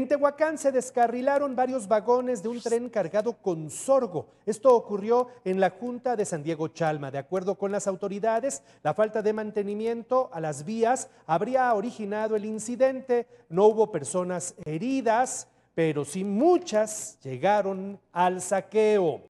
En Tehuacán se descarrilaron varios vagones de un tren cargado con sorgo. Esto ocurrió en la Junta de San Diego Chalma. De acuerdo con las autoridades, la falta de mantenimiento a las vías habría originado el incidente. No hubo personas heridas, pero sí muchas llegaron al saqueo.